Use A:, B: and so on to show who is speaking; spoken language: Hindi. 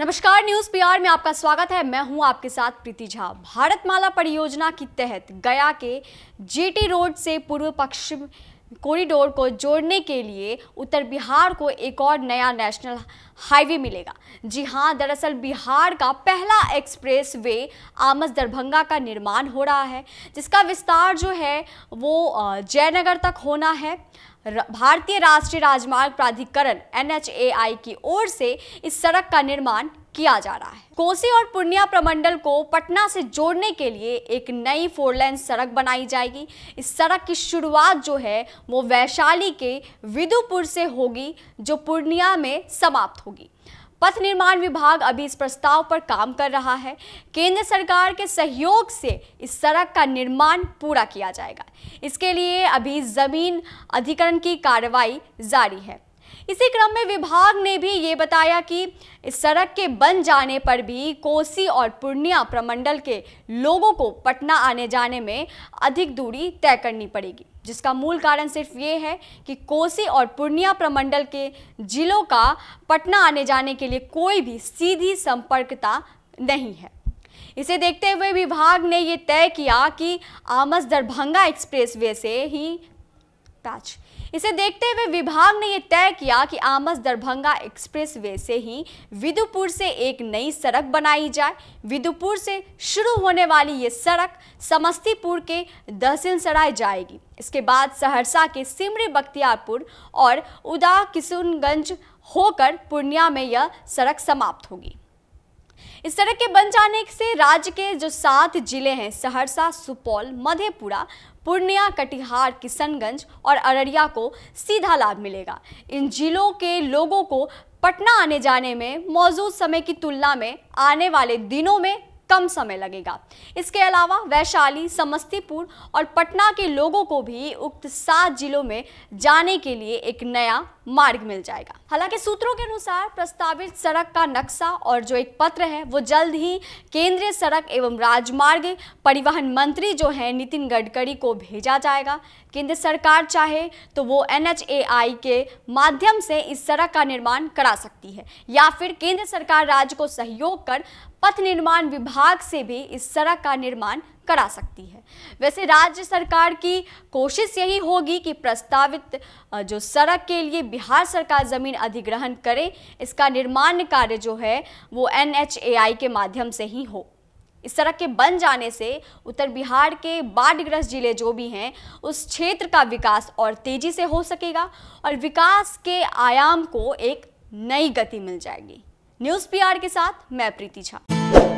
A: नमस्कार न्यूज पीआर में आपका स्वागत है मैं हूं आपके साथ प्रीति झा भारत माला परियोजना के तहत गया के जीटी रोड से पूर्व पश्चिम कॉरिडोर को जोड़ने के लिए उत्तर बिहार को एक और नया नेशनल हाईवे मिलेगा जी हां दरअसल बिहार का पहला एक्सप्रेस वे आमस दरभंगा का निर्माण हो रहा है जिसका विस्तार जो है वो जयनगर तक होना है भारतीय राष्ट्रीय राजमार्ग प्राधिकरण एन की ओर से इस सड़क का निर्माण किया जा रहा है कोसी और पूर्णिया प्रमंडल को पटना से जोड़ने के लिए एक नई फोर लेन सड़क बनाई जाएगी इस सड़क की शुरुआत जो है वो वैशाली के विदुपुर से होगी जो पूर्णिया में समाप्त होगी पथ निर्माण विभाग अभी इस प्रस्ताव पर काम कर रहा है केंद्र सरकार के सहयोग से इस सड़क का निर्माण पूरा किया जाएगा इसके लिए अभी ज़मीन अधिकरण की कार्रवाई जारी है इसी क्रम में विभाग ने भी ये बताया कि इस सड़क के बन जाने पर भी कोसी और पूर्णिया प्रमंडल के लोगों को पटना आने जाने में अधिक दूरी तय करनी पड़ेगी जिसका मूल कारण सिर्फ ये है कि कोसी और पूर्णिया प्रमंडल के जिलों का पटना आने जाने के लिए कोई भी सीधी संपर्कता नहीं है इसे देखते हुए विभाग ने ये तय किया कि आमस दरभंगा एक्सप्रेसवे से ही पैच इसे देखते हुए विभाग ने यह तय किया कि आमस दरभंगा एक्सप्रेस वे से ही विदुपुर से एक नई सड़क बनाई जाए विदुपुर से शुरू होने वाली ये सड़क समस्तीपुर के सराय जाएगी इसके बाद सहरसा के सिमरी बख्तियारपुर और उदा किशनगंज होकर पूर्णिया में यह सड़क समाप्त होगी इस सड़क के बन जाने से राज्य के जो सात जिले हैं सहरसा सुपौल मधेपुरा पूर्णिया कटिहार किशनगंज और अररिया को सीधा लाभ मिलेगा इन जिलों के लोगों को पटना आने जाने में मौजूद समय की तुलना में आने वाले दिनों में कम समय लगेगा इसके अलावा वैशाली समस्तीपुर और पटना के लोगों को भी उक्त सात जिलों में जाने के लिए एक नया मार्ग मिल जाएगा हालांकि सूत्रों के अनुसार प्रस्तावित सड़क का नक्शा और जो एक पत्र है वो जल्द ही केंद्रीय सड़क एवं राजमार्ग परिवहन मंत्री जो है नितिन गडकरी को भेजा जाएगा केंद्र सरकार चाहे तो वो एन के माध्यम से इस सड़क का निर्माण करा सकती है या फिर केंद्र सरकार राज्य को सहयोग कर पथ निर्माण विभाग से भी इस सड़क का निर्माण करा सकती है वैसे राज्य सरकार की कोशिश यही होगी कि प्रस्तावित जो सड़क के लिए बिहार सरकार ज़मीन अधिग्रहण करे इसका निर्माण कार्य जो है वो एन के माध्यम से ही हो इस सड़क के बन जाने से उत्तर बिहार के बाढ़ग्रस्त जिले जो भी हैं उस क्षेत्र का विकास और तेजी से हो सकेगा और विकास के आयाम को एक नई गति मिल जाएगी न्यूज़ पीआर के साथ मैं प्रीति झा